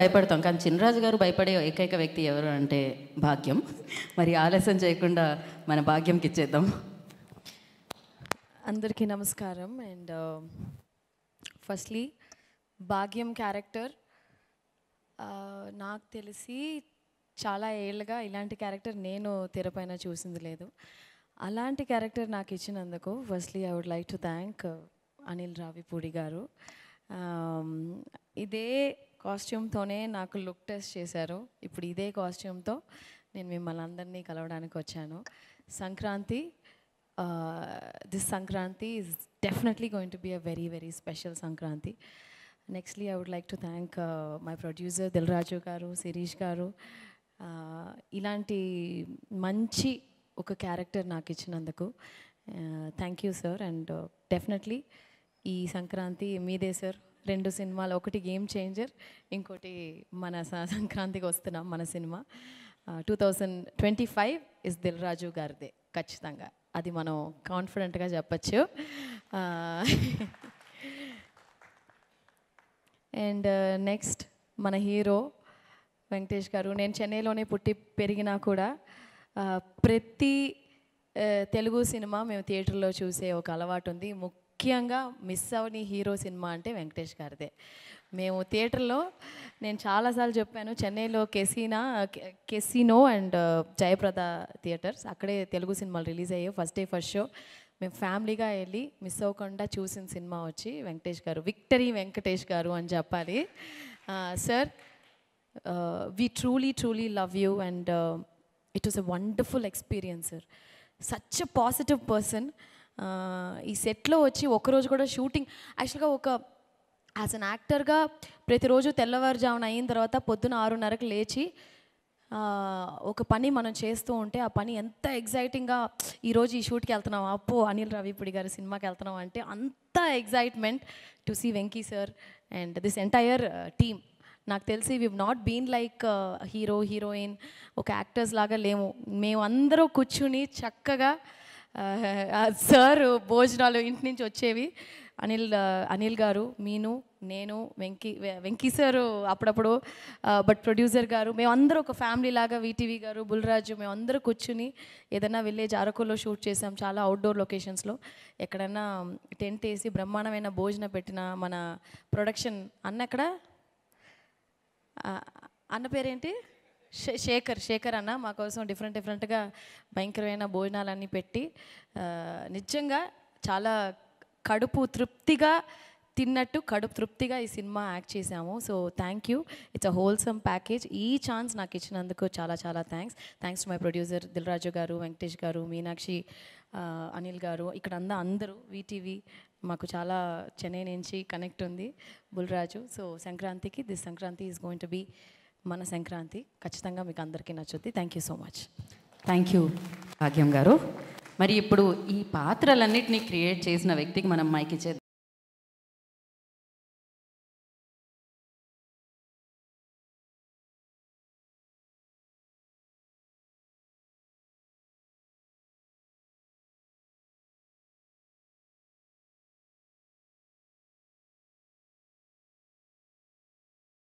భయపడతాం కానీ చిన్నరాజు గారు భయపడే ఏకైక వ్యక్తి ఎవరు అంటే భాగ్యం మరి ఆలస్యం చేయకుండా మన భాగ్యంకి ఇచ్చేద్దాం అందరికీ నమస్కారం and firstly uh, Bhagyam character uh, నాకు తెలిసి చాలా ఏళ్ళుగా ఇలాంటి క్యారెక్టర్ నేను తెరపైన చూసింది లేదు అలాంటి క్యారెక్టర్ నాకు ఇచ్చినందుకు firstly I would like to thank Anil Ravipudi garu um, ఇదే కాస్ట్యూమ్తోనే నాకు లుక్ టెస్ట్ చేశారు ఇప్పుడు ఇదే కాస్ట్యూమ్తో నేను మిమ్మల్ని అందరినీ కలవడానికి వచ్చాను Sankranti this Sankranti is definitely going to be a very very special Sankranti nextly I would like to thank my producer Dil Raju garu Shirish garu ఇలాంటి మంచి ఒక క్యారెక్టర్ నాకు ఇచ్చినందుకు thank you sir and definitely ఈ సంక్రాంతి మీదే సార్ రెండు సినిమాలు ఒకటి గేమ్ చేంజర్ ఇంకోటి మన సంక్రాంతికి వస్తున్నాం మన cinema two thousand twenty five is Dil Raju గారిదే ఖచ్చితంగా అది మనం కాన్ఫిడెంట్గా చెప్పచ్చు అండ్ నెక్స్ట్ మన హీరో వెంకటేష్ గారు నేను చెన్నైలోనే పుట్టి పెరిగినా కూడా ప్రతి తెలుగు సినిమా మేము థియేటర్లో చూసే ఒక అలవాటు ఉంది ముఖ్యంగా మిస్ అవని హీరో సినిమా అంటే వెంకటేష్ గారిదే మేము థియేటర్లో నేను చాలాసార్లు చెప్పాను చెన్నైలో casino casino and Jayaprada theatres అక్కడే తెలుగు సినిమాలు రిలీజ్ అయ్యాయి ఫస్ట్ డే ఫస్ట్ షో మేము ఫ్యామిలీగా వెళ్ళి మిస్ అవ్వకుండా చూసిన సినిమా వచ్చి వెంకటేష్ గారు విక్టరీ వెంకటేష్ గారు అని చెప్పాలి sir we truly truly love you and it was a wonderful experience sir such a positive person ఈ సెట్లో వచ్చి ఒకరోజు కూడా షూటింగ్ యాక్చువల్గా ఒక యాజ్ అన్ యాక్టర్గా ప్రతిరోజు తెల్లవారుజామున అయిన తర్వాత పొద్దున ఆరున్నరకు లేచి ఒక పని మనం చేస్తూ ఉంటే ఆ పని ఎంత ఎగ్జైటింగ్గా ఈరోజు ఈ షూట్కి వెళ్తున్నాం అప్పు అనిల్ రవిపుడి గారి సినిమాకి వెళ్తున్నాం అంటే అంత excitement to see Venky sir and this entire team నాకు తెలిసి we not been like hero heroine ఒక యాక్టర్స్ లాగా లేము మేము అందరూ కూర్చుని చక్కగా సార్ భోజనాలు ఇంటి నుంచి వచ్చేవి అనిల్ అనిల్ గారు మీను నేను వెంకీ వెంకీ సారు అప్పుడప్పుడు బట్ ప్రొడ్యూసర్ గారు మేమందరూ ఒక ఫ్యామిలీ లాగా వీటీవీ గారు బుల్రాజు మేమందరూ కూర్చుని ఏదైనా విలేజ్ అరకులో షూట్ చేసాం చాలా అవుట్డోర్ లొకేషన్స్లో ఎక్కడైనా టెంట్ వేసి బ్రహ్మాండమైన భోజనం పెట్టిన మన ప్రొడక్షన్ అన్న అక్కడ అన్న పేరేంటి శేఖర్ శేఖర్ అన్న మా కోసం డిఫరెంట్ డిఫరెంట్గా భయంకరమైన భోజనాలన్నీ పెట్టి నిజంగా చాలా కడుపు తృప్తిగా తిన్నట్టు కడుపు తృప్తిగా ఈ సినిమా యాక్ట్ చేశాము so thank you it's a wholesome package ఈ ఛాన్స్ నాకు ఇచ్చినందుకు చాలా చాలా thanks thanks to my producer Dil Raju garu Venkatesh గారు మీనాక్షి అనిల్ గారు ఇక్కడ అంద అందరూ వీటీవీ మాకు చాలా చెన్నై నుంచి కనెక్ట్ ఉంది బుల్రాజు సో సంక్రాంతికి this Sankranti is going to be మన సంక్రాంతి ఖచ్చితంగా మీకు అందరికీ నచ్చుద్ది thank you so much thank you Bhagyam garu మరి ఇప్పుడు ఈ పాత్రలన్నింటినీ క్రియేట్ చేసిన వ్యక్తికి మనం మైకి ఇచ్చేద్దాం